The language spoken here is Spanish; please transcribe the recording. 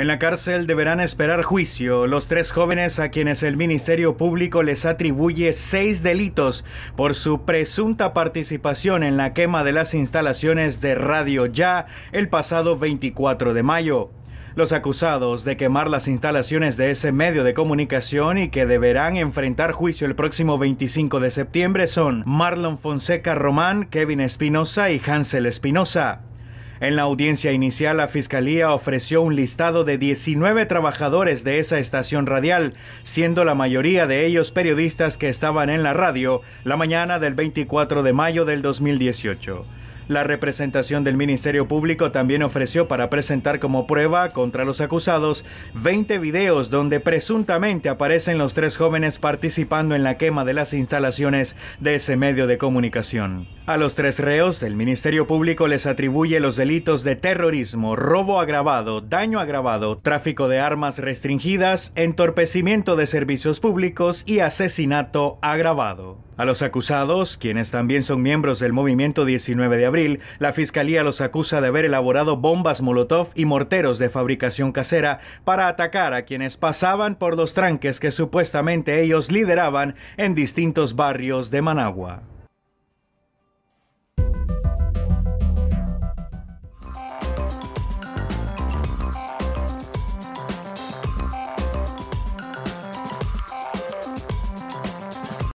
En la cárcel deberán esperar juicio los tres jóvenes a quienes el Ministerio Público les atribuye seis delitos por su presunta participación en la quema de las instalaciones de Radio Ya el pasado 24 de mayo. Los acusados de quemar las instalaciones de ese medio de comunicación y que deberán enfrentar juicio el próximo 25 de septiembre son Marlon Fonseca Román, Kevin Espinosa y Hansel Espinosa. En la audiencia inicial, la Fiscalía ofreció un listado de 19 trabajadores de esa estación radial, siendo la mayoría de ellos periodistas que estaban en la radio la mañana del 24 de mayo del 2018. La representación del Ministerio Público también ofreció para presentar como prueba contra los acusados 20 videos donde presuntamente aparecen los tres jóvenes participando en la quema de las instalaciones de ese medio de comunicación. A los tres reos, el Ministerio Público les atribuye los delitos de terrorismo, robo agravado, daño agravado, tráfico de armas restringidas, entorpecimiento de servicios públicos y asesinato agravado. A los acusados, quienes también son miembros del movimiento 19 de abril, la fiscalía los acusa de haber elaborado bombas Molotov y morteros de fabricación casera para atacar a quienes pasaban por los tranques que supuestamente ellos lideraban en distintos barrios de Managua.